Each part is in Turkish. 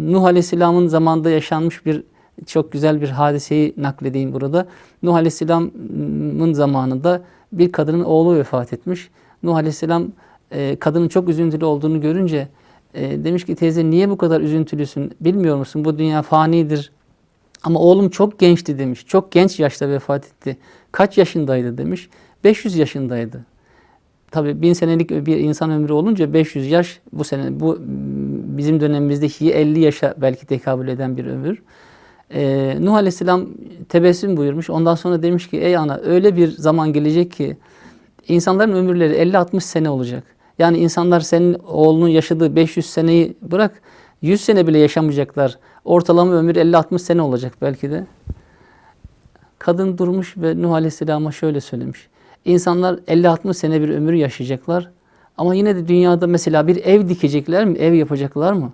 Nuh Aleyhisselam'ın zamanında yaşanmış bir çok güzel bir hadiseyi nakledeyim burada. Nuh Aleyhisselam'ın zamanında bir kadının oğlu vefat etmiş. Nuh Aleyhisselam e, kadının çok üzüntülü olduğunu görünce e, demiş ki teyze niye bu kadar üzüntülüsün bilmiyor musun bu dünya fanidir. Ama oğlum çok gençti demiş. Çok genç yaşta vefat etti. Kaç yaşındaydı demiş. 500 yaşındaydı. Tabi bin senelik bir insan ömrü olunca 500 yaş bu sene bu bizim dönemimizde 50 yaşa belki tekabül eden bir ömür. Ee, Nuh Aleyhisselam tebessüm buyurmuş. Ondan sonra demiş ki ey ana öyle bir zaman gelecek ki insanların ömürleri 50-60 sene olacak. Yani insanlar senin oğlunun yaşadığı 500 seneyi bırak 100 sene bile yaşamayacaklar. Ortalama ömür 50-60 sene olacak belki de. Kadın durmuş ve Nuh Aleyhisselam'a şöyle söylemiş. İnsanlar 50-60 sene bir ömür yaşayacaklar. Ama yine de dünyada mesela bir ev dikecekler mi? Ev yapacaklar mı?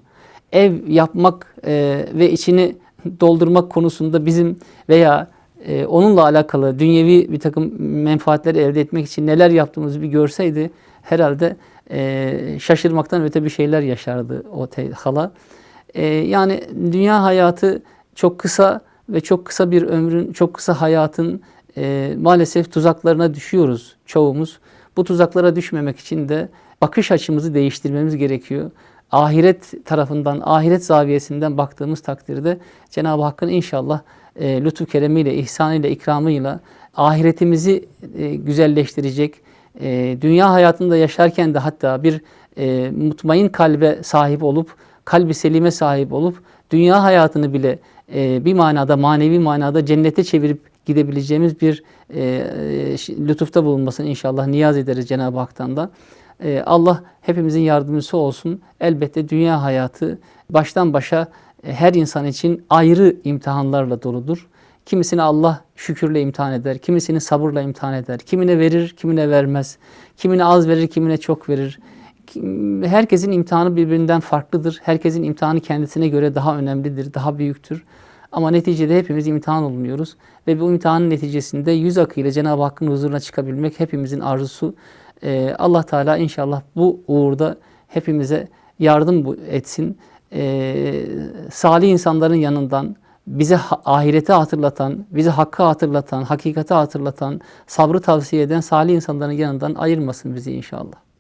Ev yapmak e, ve içini doldurmak konusunda bizim veya e, onunla alakalı dünyevi bir takım menfaatleri elde etmek için neler yaptığımızı bir görseydi herhalde e, şaşırmaktan öte bir şeyler yaşardı o hala. E, yani dünya hayatı çok kısa ve çok kısa bir ömrün, çok kısa hayatın e, maalesef tuzaklarına düşüyoruz çoğumuz. Bu tuzaklara düşmemek için de bakış açımızı değiştirmemiz gerekiyor. Ahiret tarafından, ahiret zaviyesinden baktığımız takdirde Cenab-ı Hakk'ın inşallah e, lütfu keremiyle, ihsanıyla, ikramıyla ahiretimizi e, güzelleştirecek, e, dünya hayatında yaşarken de hatta bir e, mutmain kalbe sahip olup, kalbi selime sahip olup, dünya hayatını bile e, bir manada, manevi manada cennete çevirip gidebileceğimiz bir e, e, lütufta bulunmasını inşallah niyaz ederiz Cenab-ı Hak'tan da. E, Allah hepimizin yardımcısı olsun. Elbette dünya hayatı baştan başa e, her insan için ayrı imtihanlarla doludur. Kimisini Allah şükürle imtihan eder, kimisini sabırla imtihan eder. Kimine verir, kimine vermez. Kimine az verir, kimine çok verir herkesin imtihanı birbirinden farklıdır. Herkesin imtihanı kendisine göre daha önemlidir, daha büyüktür. Ama neticede hepimiz imtihan olunuyoruz. Ve bu imtihanın neticesinde yüz akıyla Cenab-ı Hakk'ın huzuruna çıkabilmek hepimizin arzusu. Ee, Allah Teala inşallah bu uğurda hepimize yardım etsin. Ee, salih insanların yanından, bize ahireti hatırlatan, bize hakkı hatırlatan, hakikati hatırlatan, sabrı tavsiye eden salih insanların yanından ayırmasın bizi inşallah.